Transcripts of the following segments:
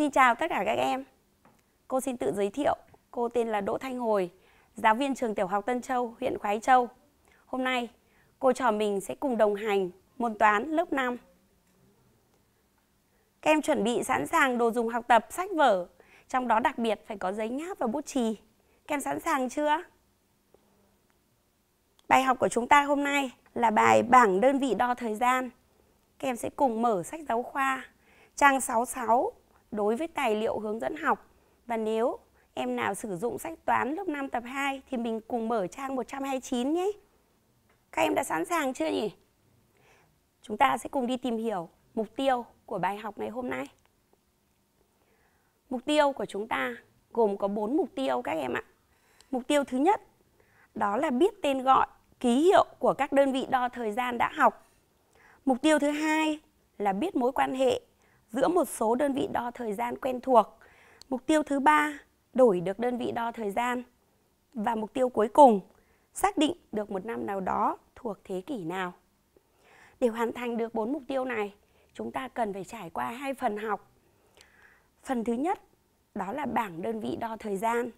xin chào tất cả các em. Cô xin tự giới thiệu, cô tên là Đỗ Thanh Hồi, giáo viên trường tiểu học Tân Châu, huyện Khoái Châu. Hôm nay, cô trò mình sẽ cùng đồng hành môn toán lớp 5. Các em chuẩn bị sẵn sàng đồ dùng học tập, sách vở, trong đó đặc biệt phải có giấy nháp và bút chì. Các em sẵn sàng chưa? Bài học của chúng ta hôm nay là bài bảng đơn vị đo thời gian. Các em sẽ cùng mở sách giáo khoa trang 66 đối với tài liệu hướng dẫn học. Và nếu em nào sử dụng sách toán lớp 5 tập 2 thì mình cùng mở trang 129 nhé. Các em đã sẵn sàng chưa nhỉ? Chúng ta sẽ cùng đi tìm hiểu mục tiêu của bài học ngày hôm nay. Mục tiêu của chúng ta gồm có 4 mục tiêu các em ạ. Mục tiêu thứ nhất đó là biết tên gọi, ký hiệu của các đơn vị đo thời gian đã học. Mục tiêu thứ hai là biết mối quan hệ giữa một số đơn vị đo thời gian quen thuộc. Mục tiêu thứ ba, đổi được đơn vị đo thời gian. Và mục tiêu cuối cùng, xác định được một năm nào đó thuộc thế kỷ nào. Để hoàn thành được bốn mục tiêu này, chúng ta cần phải trải qua hai phần học. Phần thứ nhất đó là bảng đơn vị đo thời gian.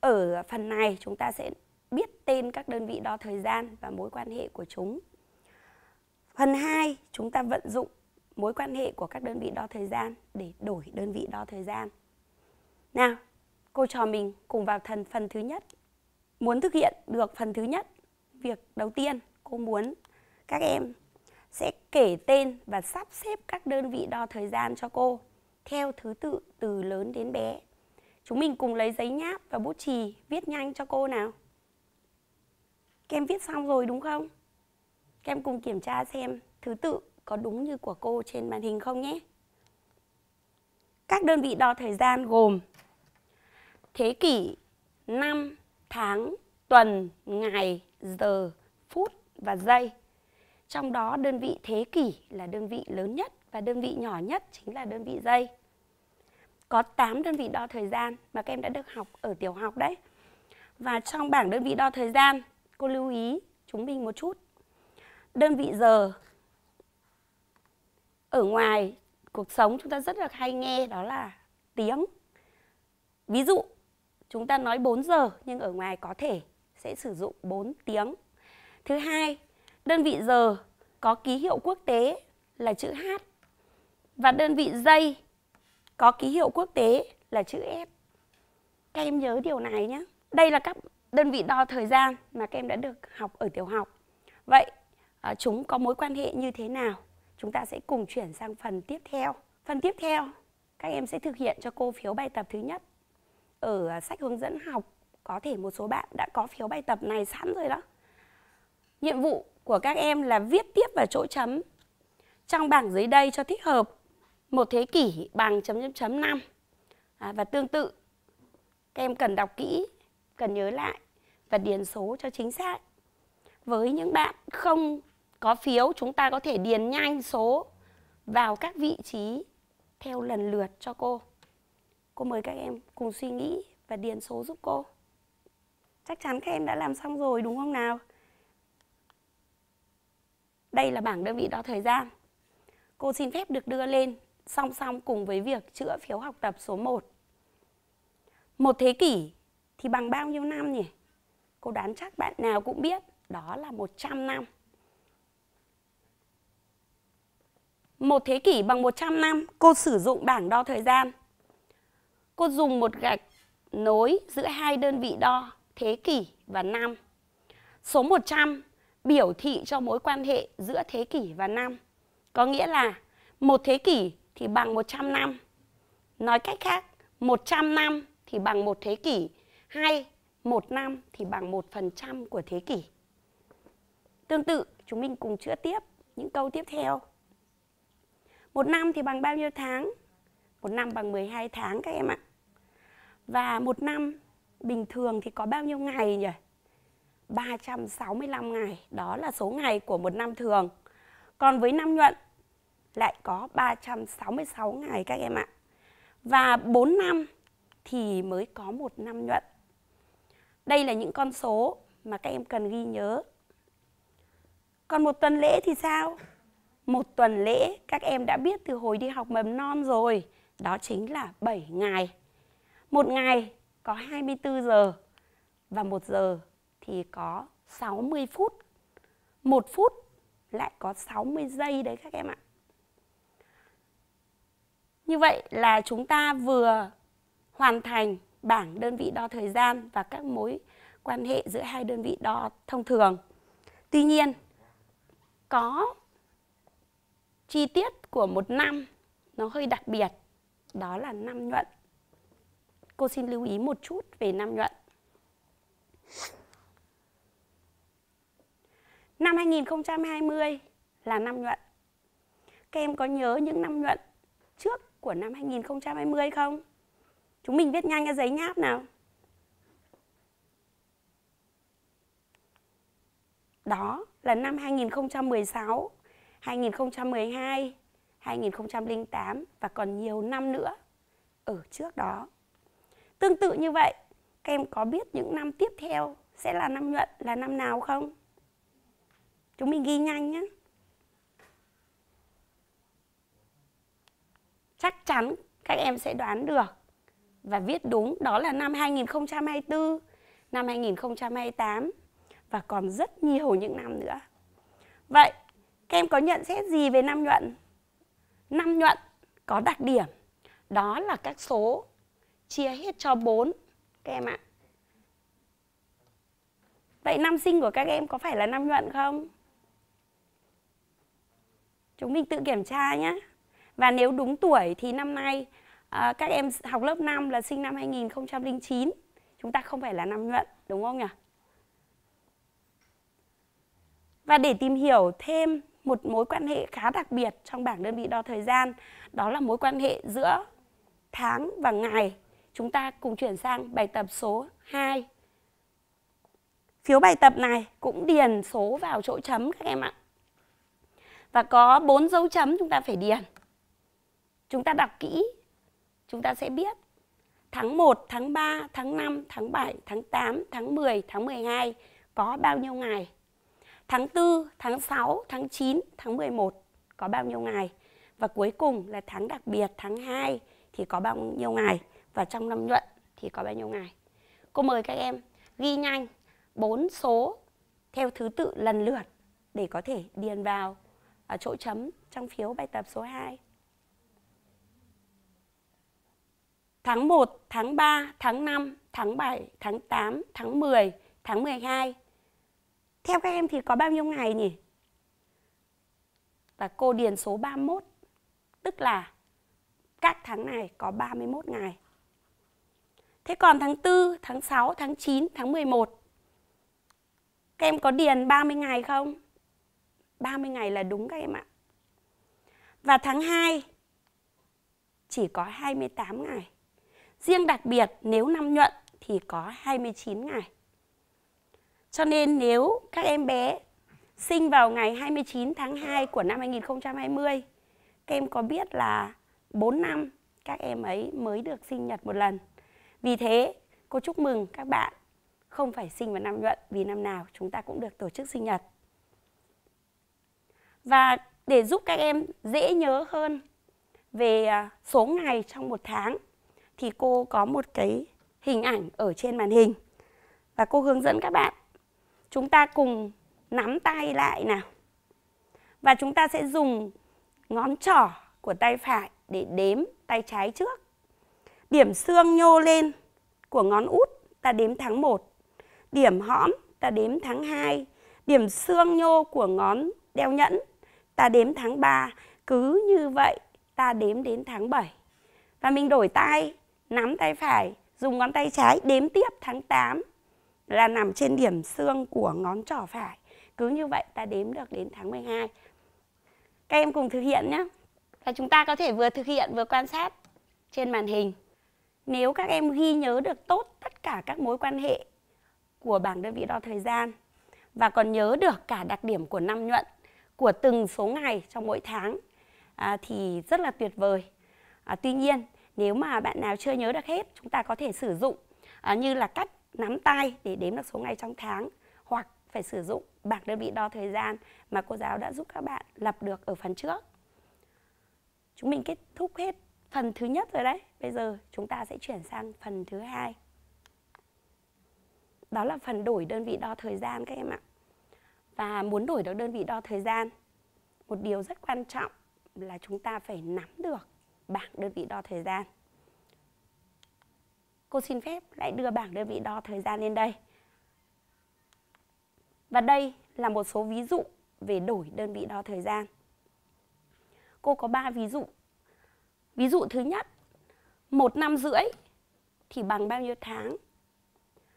Ở phần này chúng ta sẽ biết tên các đơn vị đo thời gian và mối quan hệ của chúng. Phần 2, chúng ta vận dụng mối quan hệ của các đơn vị đo thời gian để đổi đơn vị đo thời gian. Nào, cô trò mình cùng vào thần phần thứ nhất. Muốn thực hiện được phần thứ nhất, việc đầu tiên cô muốn các em sẽ kể tên và sắp xếp các đơn vị đo thời gian cho cô theo thứ tự từ lớn đến bé. Chúng mình cùng lấy giấy nháp và bút chì viết nhanh cho cô nào. kem viết xong rồi đúng không? kem cùng kiểm tra xem thứ tự có đúng như của cô trên màn hình không nhé. Các đơn vị đo thời gian gồm thế kỷ, năm, tháng, tuần, ngày, giờ, phút và giây. Trong đó đơn vị thế kỷ là đơn vị lớn nhất và đơn vị nhỏ nhất chính là đơn vị giây. Có 8 đơn vị đo thời gian mà các em đã được học ở tiểu học đấy. Và trong bảng đơn vị đo thời gian, cô lưu ý chúng mình một chút. Đơn vị giờ ở ngoài cuộc sống chúng ta rất là hay nghe đó là tiếng ví dụ chúng ta nói 4 giờ nhưng ở ngoài có thể sẽ sử dụng 4 tiếng thứ hai đơn vị giờ có ký hiệu quốc tế là chữ H và đơn vị giây có ký hiệu quốc tế là chữ S các em nhớ điều này nhé đây là các đơn vị đo thời gian mà các em đã được học ở tiểu học vậy à, chúng có mối quan hệ như thế nào chúng ta sẽ cùng chuyển sang phần tiếp theo. Phần tiếp theo, các em sẽ thực hiện cho cô phiếu bài tập thứ nhất. Ở à, sách hướng dẫn học, có thể một số bạn đã có phiếu bài tập này sẵn rồi đó. Nhiệm vụ của các em là viết tiếp vào chỗ chấm. Trong bảng dưới đây cho thích hợp một thế kỷ bằng chấm chấm chấm 5. À, và tương tự, các em cần đọc kỹ, cần nhớ lại và điền số cho chính xác. Với những bạn không có phiếu chúng ta có thể điền nhanh số vào các vị trí theo lần lượt cho cô. Cô mời các em cùng suy nghĩ và điền số giúp cô. Chắc chắn các em đã làm xong rồi đúng không nào? Đây là bảng đơn vị đo thời gian. Cô xin phép được đưa lên song song cùng với việc chữa phiếu học tập số 1. Một thế kỷ thì bằng bao nhiêu năm nhỉ? Cô đoán chắc bạn nào cũng biết, đó là 100 năm. Một thế kỷ bằng 100 năm, cô sử dụng bảng đo thời gian. Cô dùng một gạch nối giữa hai đơn vị đo thế kỷ và năm. Số 100 biểu thị cho mối quan hệ giữa thế kỷ và năm. Có nghĩa là một thế kỷ thì bằng 100 năm. Nói cách khác, 100 năm thì bằng một thế kỷ hay một năm thì bằng 1% của thế kỷ. Tương tự, chúng mình cùng chữa tiếp những câu tiếp theo. Một năm thì bằng bao nhiêu tháng? Một năm bằng 12 tháng các em ạ. Và một năm bình thường thì có bao nhiêu ngày nhỉ? 365 ngày, đó là số ngày của một năm thường. Còn với năm nhuận lại có 366 ngày các em ạ. Và 4 năm thì mới có một năm nhuận. Đây là những con số mà các em cần ghi nhớ. Còn một tuần lễ thì sao? một tuần lễ các em đã biết từ hồi đi học mầm non rồi, đó chính là 7 ngày. Một ngày có 24 giờ và một giờ thì có 60 phút. Một phút lại có 60 giây đấy các em ạ. Như vậy là chúng ta vừa hoàn thành bảng đơn vị đo thời gian và các mối quan hệ giữa hai đơn vị đo thông thường. Tuy nhiên, có chi tiết của một năm nó hơi đặc biệt đó là năm nhuận cô xin lưu ý một chút về năm nhuận năm 2020 là năm nhuận các em có nhớ những năm nhuận trước của năm 2020 không chúng mình viết nhanh cái giấy nháp nào đó là năm 2016 2012, 2008 và còn nhiều năm nữa ở trước đó. Tương tự như vậy, các em có biết những năm tiếp theo sẽ là năm nhuận là năm nào không? Chúng mình ghi nhanh nhé. Chắc chắn các em sẽ đoán được và viết đúng đó là năm 2024, năm 2028 và còn rất nhiều những năm nữa. Vậy các em có nhận xét gì về năm nhuận? Năm nhuận có đặc điểm đó là các số chia hết cho 4 các em ạ. Vậy năm sinh của các em có phải là năm nhuận không? Chúng mình tự kiểm tra nhé. Và nếu đúng tuổi thì năm nay à, các em học lớp 5 là sinh năm 2009. Chúng ta không phải là năm nhuận, đúng không nhỉ? Và để tìm hiểu thêm một mối quan hệ khá đặc biệt trong bảng đơn vị đo thời gian. Đó là mối quan hệ giữa tháng và ngày. Chúng ta cùng chuyển sang bài tập số 2. Phiếu bài tập này cũng điền số vào chỗ chấm các em ạ. Và có bốn dấu chấm chúng ta phải điền. Chúng ta đọc kỹ, chúng ta sẽ biết tháng 1, tháng 3, tháng 5, tháng 7, tháng 8, tháng 10, tháng 12 có bao nhiêu ngày tháng 4, tháng 6, tháng 9, tháng 11 có bao nhiêu ngày và cuối cùng là tháng đặc biệt tháng 2 thì có bao nhiêu ngày và trong năm nhuận thì có bao nhiêu ngày. Cô mời các em ghi nhanh bốn số theo thứ tự lần lượt để có thể điền vào ở chỗ chấm trong phiếu bài tập số 2. Tháng 1, tháng 3, tháng 5, tháng 7, tháng 8, tháng 10, tháng 12, theo các em thì có bao nhiêu ngày nhỉ? Và cô điền số 31, tức là các tháng này có 31 ngày. Thế còn tháng 4, tháng 6, tháng 9, tháng 11 Các em có điền 30 ngày không? 30 ngày là đúng các em ạ. Và tháng 2 chỉ có 28 ngày. Riêng đặc biệt nếu năm nhuận thì có 29 ngày. Cho nên nếu các em bé sinh vào ngày 29 tháng 2 của năm 2020, các em có biết là 4 năm các em ấy mới được sinh nhật một lần. Vì thế, cô chúc mừng các bạn không phải sinh vào năm nhuận vì năm nào chúng ta cũng được tổ chức sinh nhật. Và để giúp các em dễ nhớ hơn về à, số ngày trong một tháng thì cô có một cái hình ảnh ở trên màn hình và cô hướng dẫn các bạn Chúng ta cùng nắm tay lại nào. Và chúng ta sẽ dùng ngón trỏ của tay phải để đếm tay trái trước. Điểm xương nhô lên của ngón út ta đếm tháng 1. Điểm hõm ta đếm tháng 2. Điểm xương nhô của ngón đeo nhẫn ta đếm tháng 3. Cứ như vậy ta đếm đến tháng 7. Và mình đổi tay, nắm tay phải, dùng ngón tay trái đếm tiếp tháng 8, là nằm trên điểm xương của ngón trỏ phải. Cứ như vậy ta đếm được đến tháng 12. Các em cùng thực hiện nhé. Và chúng ta có thể vừa thực hiện vừa quan sát trên màn hình. Nếu các em ghi nhớ được tốt tất cả các mối quan hệ của bảng đơn vị đo thời gian và còn nhớ được cả đặc điểm của năm nhuận của từng số ngày trong mỗi tháng à, thì rất là tuyệt vời. À, tuy nhiên nếu mà bạn nào chưa nhớ được hết chúng ta có thể sử dụng à, như là cách nắm tay để đếm được số ngày trong tháng hoặc phải sử dụng bảng đơn vị đo thời gian mà cô giáo đã giúp các bạn lập được ở phần trước. Chúng mình kết thúc hết phần thứ nhất rồi đấy. Bây giờ chúng ta sẽ chuyển sang phần thứ hai. Đó là phần đổi đơn vị đo thời gian các em ạ. Và muốn đổi được đơn vị đo thời gian, một điều rất quan trọng là chúng ta phải nắm được bảng đơn vị đo thời gian cô xin phép lại đưa bảng đơn vị đo thời gian lên đây. Và đây là một số ví dụ về đổi đơn vị đo thời gian. Cô có 3 ví dụ. Ví dụ thứ nhất, một năm rưỡi thì bằng bao nhiêu tháng?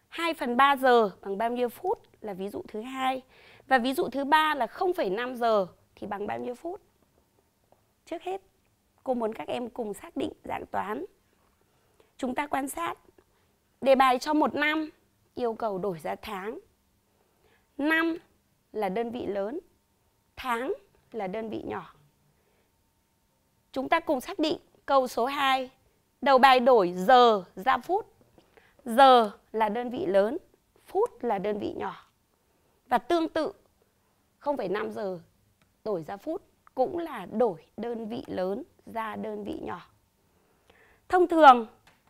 2 phần 3 giờ bằng bao nhiêu phút là ví dụ thứ hai Và ví dụ thứ ba là 0,5 giờ thì bằng bao nhiêu phút? Trước hết, cô muốn các em cùng xác định dạng toán. Chúng ta quan sát Đề bài cho một năm yêu cầu đổi ra tháng. Năm là đơn vị lớn, tháng là đơn vị nhỏ. Chúng ta cùng xác định câu số 2. Đầu bài đổi giờ ra phút. Giờ là đơn vị lớn, phút là đơn vị nhỏ. Và tương tự 0,5 giờ đổi ra phút cũng là đổi đơn vị lớn ra đơn vị nhỏ. Thông thường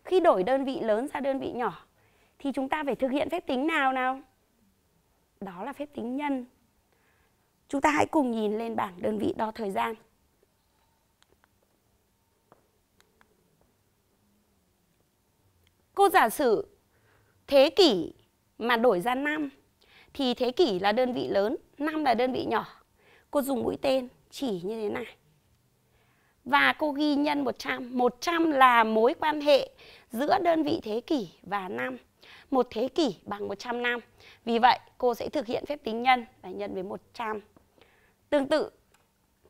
khi đổi đơn vị lớn ra đơn vị nhỏ thì chúng ta phải thực hiện phép tính nào nào? Đó là phép tính nhân. Chúng ta hãy cùng nhìn lên bảng đơn vị đo thời gian. Cô giả sử thế kỷ mà đổi ra năm thì thế kỷ là đơn vị lớn, năm là đơn vị nhỏ. Cô dùng mũi tên chỉ như thế này. Và cô ghi nhân 100, 100 là mối quan hệ giữa đơn vị thế kỷ và năm. Một thế kỷ bằng 100 năm. Vì vậy, cô sẽ thực hiện phép tính nhân và nhân với 100. Tương tự,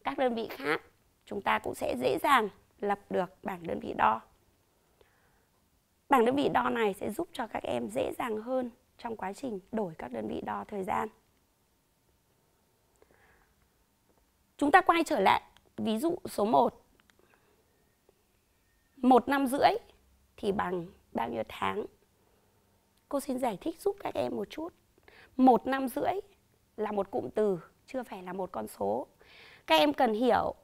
các đơn vị khác chúng ta cũng sẽ dễ dàng lập được bảng đơn vị đo. Bảng đơn vị đo này sẽ giúp cho các em dễ dàng hơn trong quá trình đổi các đơn vị đo thời gian. Chúng ta quay trở lại ví dụ số 1. Một năm rưỡi thì bằng bao nhiêu tháng cô xin giải thích giúp các em một chút một năm rưỡi là một cụm từ chưa phải là một con số các em cần hiểu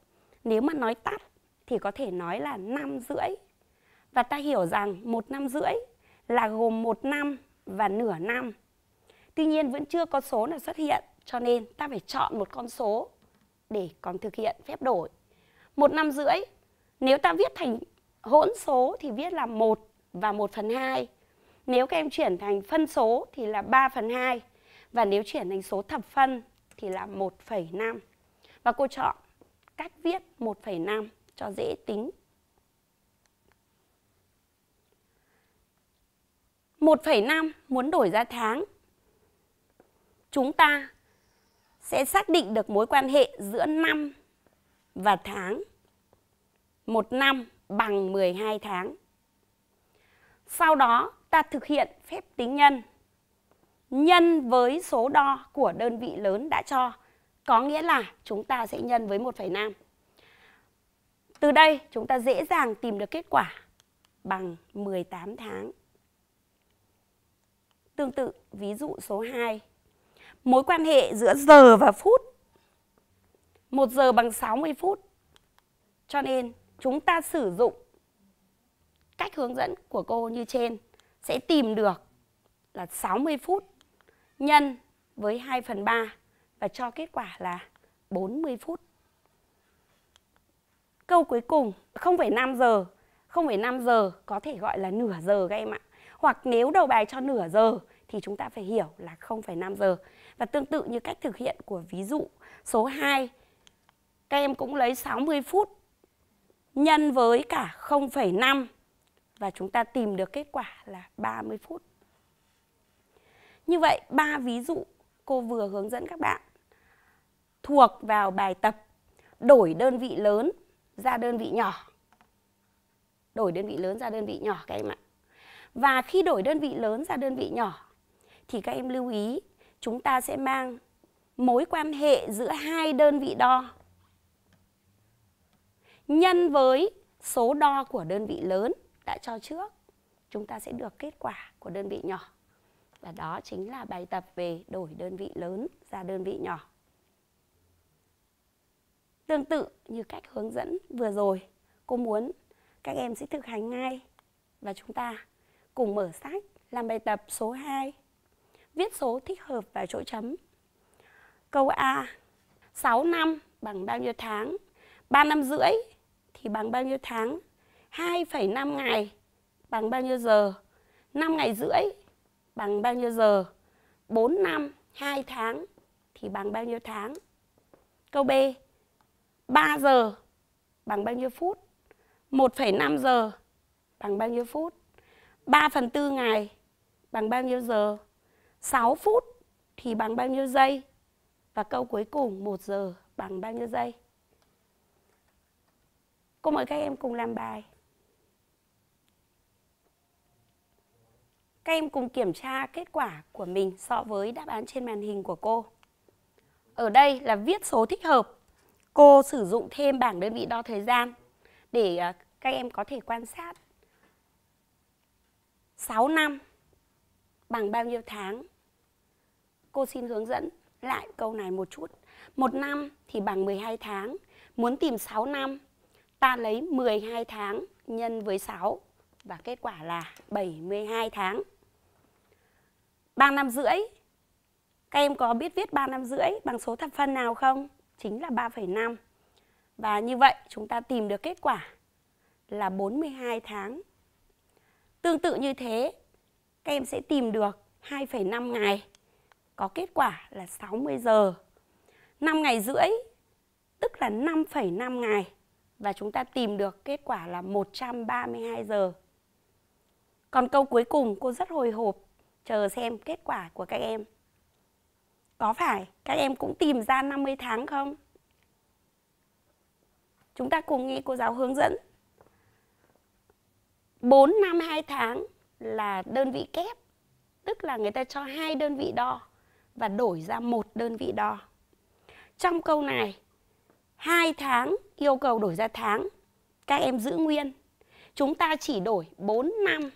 nếu mà nói tắt thì có thể nói là năm rưỡi và ta hiểu rằng một năm rưỡi là gồm một năm và nửa năm tuy nhiên vẫn chưa có số nào xuất hiện cho nên ta phải chọn một con số để còn thực hiện phép đổi một năm rưỡi nếu ta viết thành hỗn số thì viết là 1 và 1 phần 2. Nếu các em chuyển thành phân số thì là 3 phần 2. Và nếu chuyển thành số thập phân thì là 1,5. Và cô chọn cách viết 1,5 cho dễ tính. 1,5 muốn đổi ra tháng. Chúng ta sẽ xác định được mối quan hệ giữa năm và tháng. Một năm bằng 12 tháng. Sau đó ta thực hiện phép tính nhân. Nhân với số đo của đơn vị lớn đã cho, có nghĩa là chúng ta sẽ nhân với 1,5. Từ đây chúng ta dễ dàng tìm được kết quả bằng 18 tháng. Tương tự, ví dụ số 2. Mối quan hệ giữa giờ và phút. 1 giờ bằng 60 phút. Cho nên chúng ta sử dụng cách hướng dẫn của cô như trên sẽ tìm được là 60 phút nhân với 2 phần 3 và cho kết quả là 40 phút. Câu cuối cùng 0,5 giờ 0,5 giờ có thể gọi là nửa giờ các em ạ. Hoặc nếu đầu bài cho nửa giờ thì chúng ta phải hiểu là 0,5 giờ. Và tương tự như cách thực hiện của ví dụ số 2, các em cũng lấy 60 phút nhân với cả 0,5 và chúng ta tìm được kết quả là 30 phút. Như vậy, ba ví dụ cô vừa hướng dẫn các bạn thuộc vào bài tập đổi đơn vị lớn ra đơn vị nhỏ. Đổi đơn vị lớn ra đơn vị nhỏ các em ạ. Và khi đổi đơn vị lớn ra đơn vị nhỏ thì các em lưu ý chúng ta sẽ mang mối quan hệ giữa hai đơn vị đo nhân với số đo của đơn vị lớn đã cho trước, chúng ta sẽ được kết quả của đơn vị nhỏ. Và đó chính là bài tập về đổi đơn vị lớn ra đơn vị nhỏ. Tương tự như cách hướng dẫn vừa rồi, cô muốn các em sẽ thực hành ngay và chúng ta cùng mở sách làm bài tập số 2. Viết số thích hợp vào chỗ chấm. Câu A 6 năm bằng bao nhiêu tháng? 3 năm rưỡi thì bằng bao nhiêu tháng? 2,5 ngày bằng bao nhiêu giờ? 5 ngày rưỡi bằng bao nhiêu giờ? 4 năm 2 tháng thì bằng bao nhiêu tháng? Câu B 3 giờ bằng bao nhiêu phút? 1,5 giờ bằng bao nhiêu phút? 3 phần tư ngày bằng bao nhiêu giờ? 6 phút thì bằng bao nhiêu giây? Và câu cuối cùng 1 giờ bằng bao nhiêu giây? Cô mời các em cùng làm bài. Các em cùng kiểm tra kết quả của mình so với đáp án trên màn hình của cô. Ở đây là viết số thích hợp. Cô sử dụng thêm bảng đơn vị đo thời gian để à, các em có thể quan sát 6 năm bằng bao nhiêu tháng. Cô xin hướng dẫn lại câu này một chút. Một năm thì bằng 12 tháng, muốn tìm 6 năm ta lấy 12 tháng nhân với 6 và kết quả là 72 tháng. 3 năm rưỡi. Các em có biết viết 3 năm rưỡi bằng số thập phân nào không? Chính là 3,5. Và như vậy chúng ta tìm được kết quả là 42 tháng. Tương tự như thế, các em sẽ tìm được 2,5 ngày. Có kết quả là 60 giờ. 5 ngày rưỡi, tức là 5,5 ngày và chúng ta tìm được kết quả là 132 giờ. Còn câu cuối cùng cô rất hồi hộp chờ xem kết quả của các em. Có phải các em cũng tìm ra 50 tháng không? Chúng ta cùng nghe cô giáo hướng dẫn. 4 năm 2 tháng là đơn vị kép, tức là người ta cho hai đơn vị đo và đổi ra một đơn vị đo. Trong câu này 2 tháng yêu cầu đổi ra tháng, các em giữ nguyên. Chúng ta chỉ đổi 4 năm,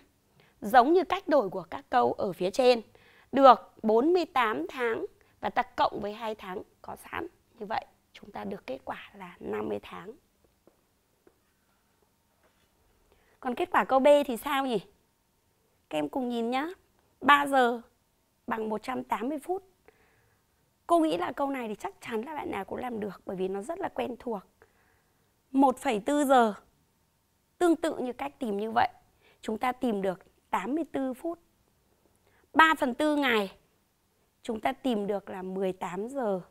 giống như cách đổi của các câu ở phía trên. Được 48 tháng và ta cộng với 2 tháng có sẵn. Như vậy chúng ta được kết quả là 50 tháng. Còn kết quả câu B thì sao nhỉ? Các em cùng nhìn nhá. 3 giờ bằng 180 phút. Cô nghĩ là câu này thì chắc chắn là bạn nào cũng làm được bởi vì nó rất là quen thuộc. 1,4 giờ. Tương tự như cách tìm như vậy, chúng ta tìm được 84 phút. 3 phần 4 ngày, chúng ta tìm được là 18 giờ.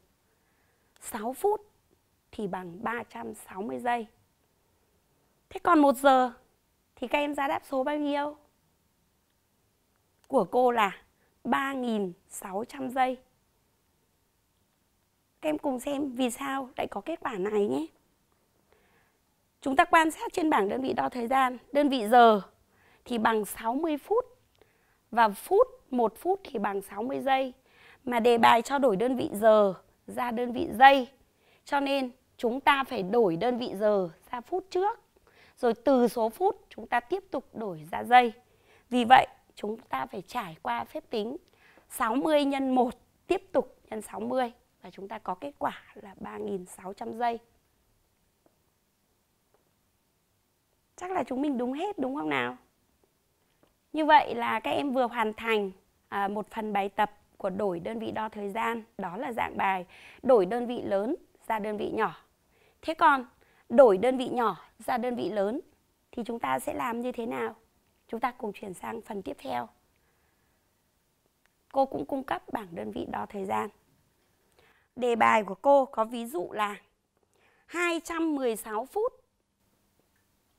6 phút thì bằng 360 giây. Thế còn 1 giờ thì các em ra đáp số bao nhiêu? Của cô là 3.600 giây. Các em cùng xem vì sao lại có kết quả này nhé. Chúng ta quan sát trên bảng đơn vị đo thời gian, đơn vị giờ thì bằng 60 phút và phút, 1 phút thì bằng 60 giây. Mà đề bài cho đổi đơn vị giờ ra đơn vị giây. Cho nên chúng ta phải đổi đơn vị giờ ra phút trước. Rồi từ số phút chúng ta tiếp tục đổi ra giây. Vì vậy chúng ta phải trải qua phép tính 60 nhân 1 tiếp tục nhân 60 và chúng ta có kết quả là 3.600 giây. Chắc là chúng mình đúng hết đúng không nào? Như vậy là các em vừa hoàn thành à, một phần bài tập của đổi đơn vị đo thời gian, đó là dạng bài đổi đơn vị lớn ra đơn vị nhỏ. Thế còn đổi đơn vị nhỏ ra đơn vị lớn thì chúng ta sẽ làm như thế nào? Chúng ta cùng chuyển sang phần tiếp theo. Cô cũng cung cấp bảng đơn vị đo thời gian. Đề bài của cô có ví dụ là 216 phút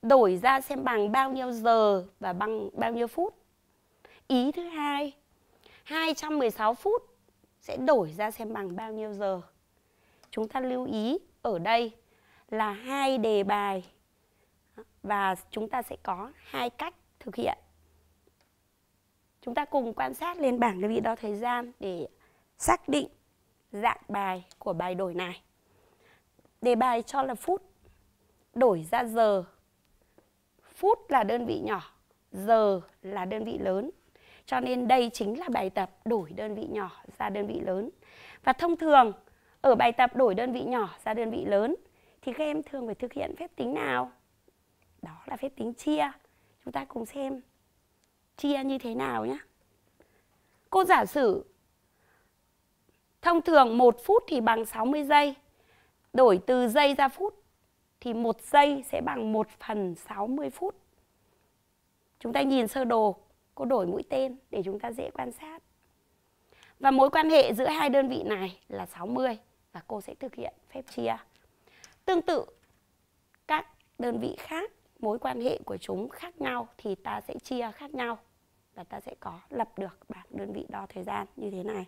đổi ra xem bằng bao nhiêu giờ và bằng bao nhiêu phút. Ý thứ hai, 216 phút sẽ đổi ra xem bằng bao nhiêu giờ. Chúng ta lưu ý ở đây là hai đề bài và chúng ta sẽ có hai cách thực hiện. Chúng ta cùng quan sát lên bảng đơn vị đo thời gian để xác định dạng bài của bài đổi này. Đề bài cho là phút, đổi ra giờ. Phút là đơn vị nhỏ, giờ là đơn vị lớn. Cho nên đây chính là bài tập đổi đơn vị nhỏ ra đơn vị lớn. Và thông thường ở bài tập đổi đơn vị nhỏ ra đơn vị lớn thì các em thường phải thực hiện phép tính nào? Đó là phép tính chia. Chúng ta cùng xem chia như thế nào nhé. Cô giả sử Thông thường 1 phút thì bằng 60 giây. Đổi từ giây ra phút thì 1 giây sẽ bằng 1 phần 60 phút. Chúng ta nhìn sơ đồ cô đổi mũi tên để chúng ta dễ quan sát. Và mối quan hệ giữa hai đơn vị này là 60 và cô sẽ thực hiện phép chia. Tương tự các đơn vị khác, mối quan hệ của chúng khác nhau thì ta sẽ chia khác nhau và ta sẽ có lập được bảng đơn vị đo thời gian như thế này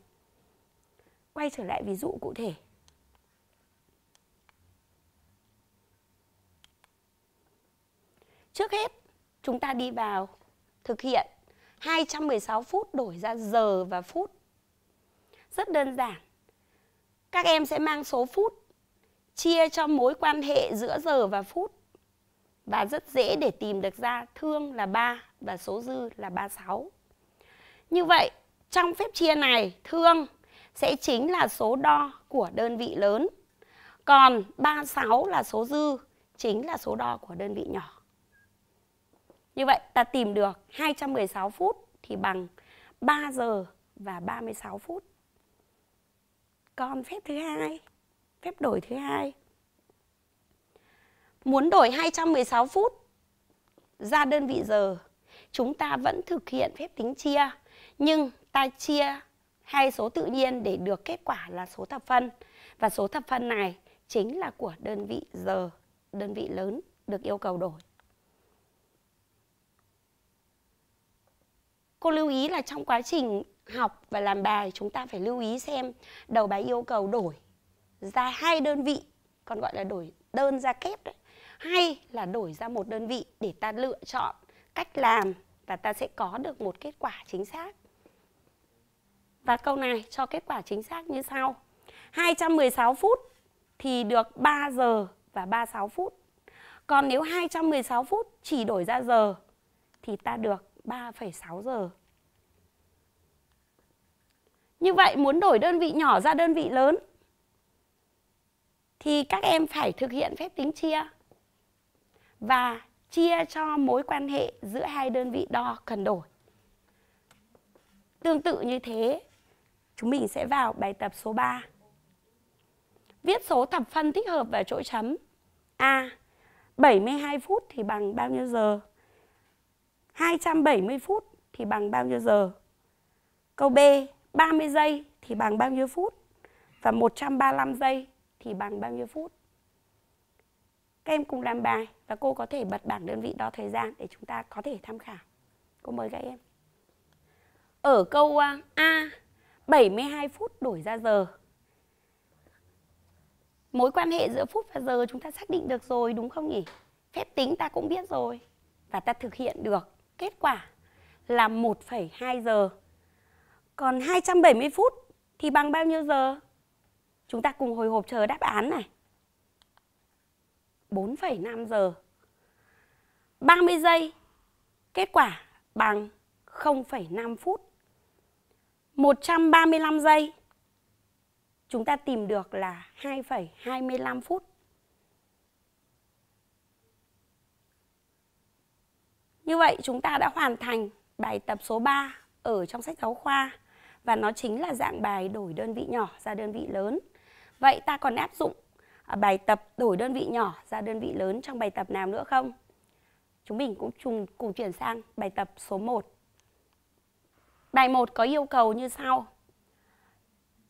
quay trở lại ví dụ cụ thể trước hết chúng ta đi vào thực hiện 216 phút đổi ra giờ và phút rất đơn giản các em sẽ mang số phút chia cho mối quan hệ giữa giờ và phút và rất dễ để tìm được ra thương là 3 và số dư là 36. Như vậy, trong phép chia này, thương sẽ chính là số đo của đơn vị lớn. Còn 36 là số dư, chính là số đo của đơn vị nhỏ. Như vậy ta tìm được 216 phút thì bằng 3 giờ và 36 phút. Còn phép thứ hai, phép đổi thứ hai. Muốn đổi 216 phút ra đơn vị giờ, chúng ta vẫn thực hiện phép tính chia, nhưng ta chia hai số tự nhiên để được kết quả là số thập phân và số thập phân này chính là của đơn vị giờ đơn vị lớn được yêu cầu đổi cô lưu ý là trong quá trình học và làm bài chúng ta phải lưu ý xem đầu bài yêu cầu đổi ra hai đơn vị còn gọi là đổi đơn ra kép đấy hay là đổi ra một đơn vị để ta lựa chọn cách làm và ta sẽ có được một kết quả chính xác và câu này cho kết quả chính xác như sau. 216 phút thì được 3 giờ và 36 phút. Còn nếu 216 phút chỉ đổi ra giờ thì ta được 3,6 giờ. Như vậy muốn đổi đơn vị nhỏ ra đơn vị lớn thì các em phải thực hiện phép tính chia và chia cho mối quan hệ giữa hai đơn vị đo cần đổi. Tương tự như thế, Chúng mình sẽ vào bài tập số 3. Viết số thập phân thích hợp vào chỗ chấm. A. 72 phút thì bằng bao nhiêu giờ? 270 phút thì bằng bao nhiêu giờ? Câu B. 30 giây thì bằng bao nhiêu phút? Và 135 giây thì bằng bao nhiêu phút? Các em cùng làm bài và cô có thể bật bảng đơn vị đo thời gian để chúng ta có thể tham khảo. Cô mời các em. Ở câu à, A 72 phút đổi ra giờ. Mối quan hệ giữa phút và giờ chúng ta xác định được rồi đúng không nhỉ? Phép tính ta cũng biết rồi và ta thực hiện được. Kết quả là 1,2 giờ. Còn 270 phút thì bằng bao nhiêu giờ? Chúng ta cùng hồi hộp chờ đáp án này. 4,5 giờ. 30 giây. Kết quả bằng 0,5 phút. 135 giây chúng ta tìm được là 2,25 phút. Như vậy chúng ta đã hoàn thành bài tập số 3 ở trong sách giáo khoa và nó chính là dạng bài đổi đơn vị nhỏ ra đơn vị lớn. Vậy ta còn áp dụng à, bài tập đổi đơn vị nhỏ ra đơn vị lớn trong bài tập nào nữa không? Chúng mình cũng cùng, cùng chuyển sang bài tập số 1. Bài 1 có yêu cầu như sau.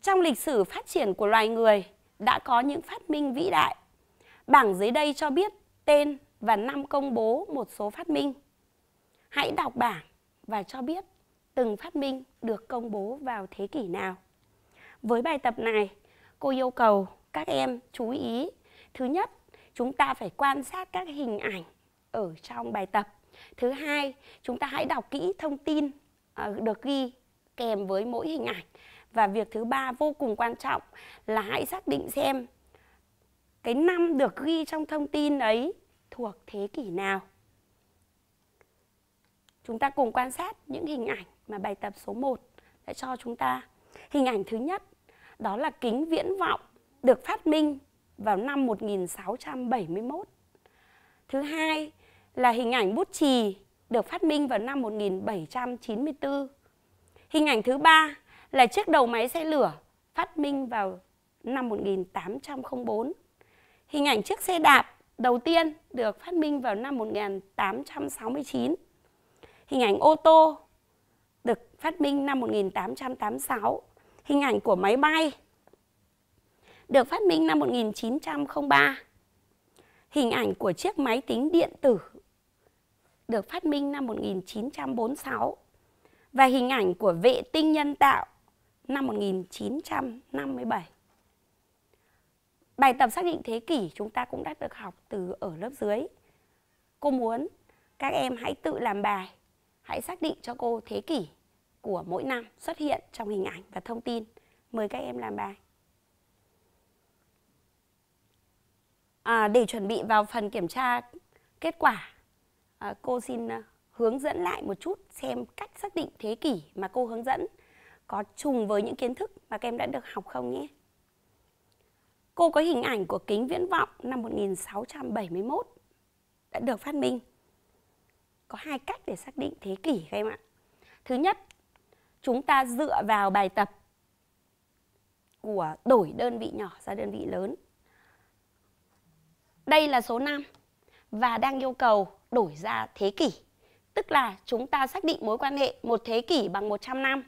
Trong lịch sử phát triển của loài người đã có những phát minh vĩ đại. Bảng dưới đây cho biết tên và năm công bố một số phát minh. Hãy đọc bảng và cho biết từng phát minh được công bố vào thế kỷ nào. Với bài tập này, cô yêu cầu các em chú ý. Thứ nhất, chúng ta phải quan sát các hình ảnh ở trong bài tập. Thứ hai, chúng ta hãy đọc kỹ thông tin Ờ, được ghi kèm với mỗi hình ảnh và việc thứ ba vô cùng quan trọng là hãy xác định xem cái năm được ghi trong thông tin ấy thuộc thế kỷ nào chúng ta cùng quan sát những hình ảnh mà bài tập số 1 đã cho chúng ta. Hình ảnh thứ nhất đó là kính viễn vọng được phát minh vào năm 1671. Thứ hai là hình ảnh bút chì được phát minh vào năm 1794. Hình ảnh thứ ba là chiếc đầu máy xe lửa phát minh vào năm 1804. Hình ảnh chiếc xe đạp đầu tiên được phát minh vào năm 1869. Hình ảnh ô tô được phát minh năm 1886. Hình ảnh của máy bay được phát minh năm 1903. Hình ảnh của chiếc máy tính điện tử được phát minh năm 1946 và hình ảnh của vệ tinh nhân tạo năm 1957. Bài tập xác định thế kỷ chúng ta cũng đã được học từ ở lớp dưới. Cô muốn các em hãy tự làm bài, hãy xác định cho cô thế kỷ của mỗi năm xuất hiện trong hình ảnh và thông tin. Mời các em làm bài. À, để chuẩn bị vào phần kiểm tra kết quả Ờ, cô xin ờ, hướng dẫn lại một chút xem cách xác định thế kỷ mà cô hướng dẫn có trùng với những kiến thức mà các em đã được học không nhé. Cô có hình ảnh của kính viễn vọng năm 1671 đã được phát minh. Có hai cách để xác định thế kỷ các em ạ. Thứ nhất, chúng ta dựa vào bài tập của đổi đơn vị nhỏ ra đơn vị lớn. Đây là số 5 và đang yêu cầu đổi ra thế kỷ. Tức là chúng ta xác định mối quan hệ một thế kỷ bằng 100 năm.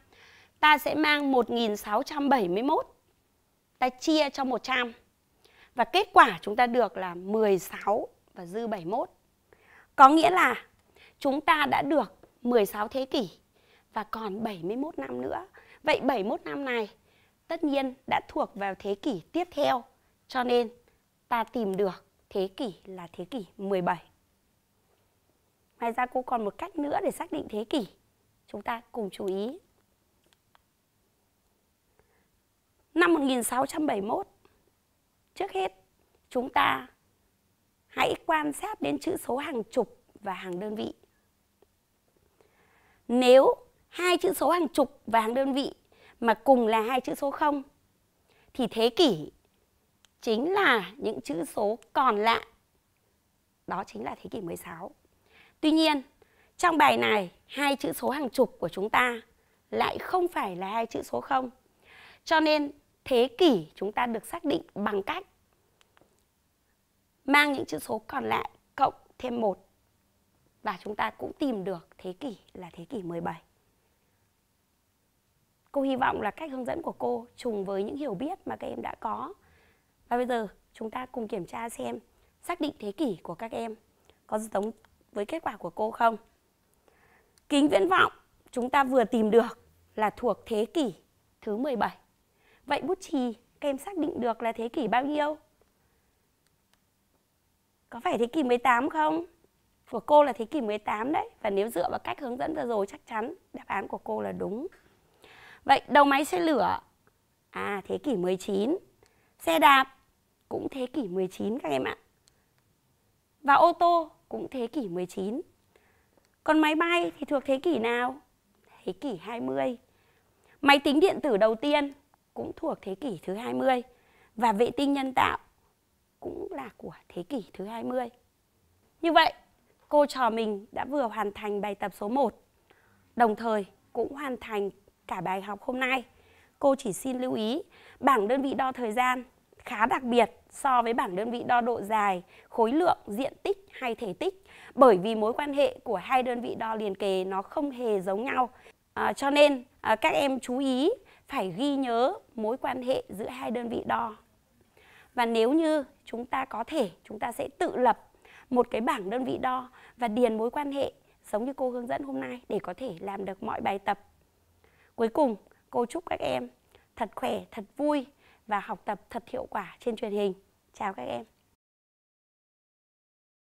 Ta sẽ mang 1671, ta chia cho 100. Và kết quả chúng ta được là 16 và dư 71. Có nghĩa là chúng ta đã được 16 thế kỷ và còn 71 năm nữa. Vậy 71 năm này tất nhiên đã thuộc vào thế kỷ tiếp theo. Cho nên ta tìm được thế kỷ là thế kỷ 17. Ngoài ra cô còn một cách nữa để xác định thế kỷ. Chúng ta cùng chú ý. Năm 1671, trước hết chúng ta hãy quan sát đến chữ số hàng chục và hàng đơn vị. Nếu hai chữ số hàng chục và hàng đơn vị mà cùng là hai chữ số 0 thì thế kỷ chính là những chữ số còn lại. Đó chính là thế kỷ 16. Tuy nhiên, trong bài này, hai chữ số hàng chục của chúng ta lại không phải là hai chữ số không. Cho nên thế kỷ chúng ta được xác định bằng cách mang những chữ số còn lại cộng thêm một và chúng ta cũng tìm được thế kỷ là thế kỷ 17. Cô hy vọng là cách hướng dẫn của cô trùng với những hiểu biết mà các em đã có. Và bây giờ chúng ta cùng kiểm tra xem xác định thế kỷ của các em có giống với kết quả của cô không? Kính viễn vọng chúng ta vừa tìm được là thuộc thế kỷ thứ 17. Vậy bút chì các em xác định được là thế kỷ bao nhiêu? Có phải thế kỷ 18 không? Của cô là thế kỷ 18 đấy. Và nếu dựa vào cách hướng dẫn vừa rồi chắc chắn đáp án của cô là đúng. Vậy đầu máy xe lửa à thế kỷ 19. Xe đạp cũng thế kỷ 19 các em ạ. Và ô tô cũng thế kỷ 19. Còn máy bay thì thuộc thế kỷ nào? Thế kỷ 20. Máy tính điện tử đầu tiên cũng thuộc thế kỷ thứ 20 và vệ tinh nhân tạo cũng là của thế kỷ thứ 20. Như vậy, cô trò mình đã vừa hoàn thành bài tập số 1, đồng thời cũng hoàn thành cả bài học hôm nay. Cô chỉ xin lưu ý, bảng đơn vị đo thời gian khá đặc biệt so với bảng đơn vị đo độ dài, khối lượng, diện tích hay thể tích bởi vì mối quan hệ của hai đơn vị đo liền kề nó không hề giống nhau. À, cho nên à, các em chú ý phải ghi nhớ mối quan hệ giữa hai đơn vị đo. Và nếu như chúng ta có thể, chúng ta sẽ tự lập một cái bảng đơn vị đo và điền mối quan hệ giống như cô hướng dẫn hôm nay để có thể làm được mọi bài tập. Cuối cùng, cô chúc các em thật khỏe, thật vui và học tập thật hiệu quả trên truyền hình chào các em